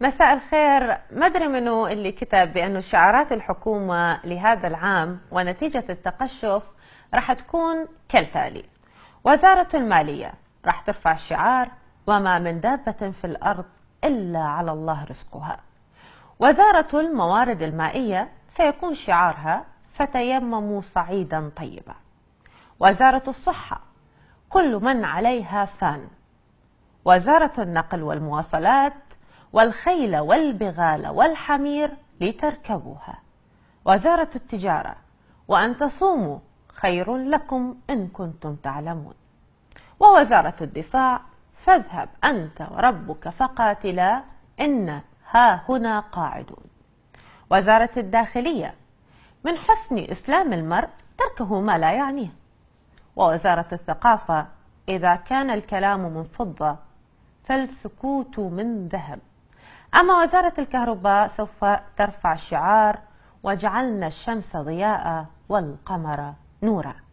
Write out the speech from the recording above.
مساء الخير ما ادري منو اللي كتب بانه شعارات الحكومه لهذا العام ونتيجه التقشف راح تكون كالتالي وزاره الماليه راح ترفع شعار وما من دابه في الارض الا على الله رزقها وزاره الموارد المائيه سيكون شعارها فتيمموا صعيدا طيبا وزاره الصحه كل من عليها فان وزاره النقل والمواصلات والخيل والبغال والحمير لتركبوها وزارة التجارة وأن تصوموا خير لكم إن كنتم تعلمون ووزارة الدفاع فاذهب أنت وربك فقاتلا إن ها هنا قاعدون وزارة الداخلية من حسن إسلام المرء تركه ما لا يعنيه ووزارة الثقافة إذا كان الكلام من فضة فالسكوت من ذهب أما وزارة الكهرباء سوف ترفع شعار وجعلنا الشمس ضياء والقمر نورا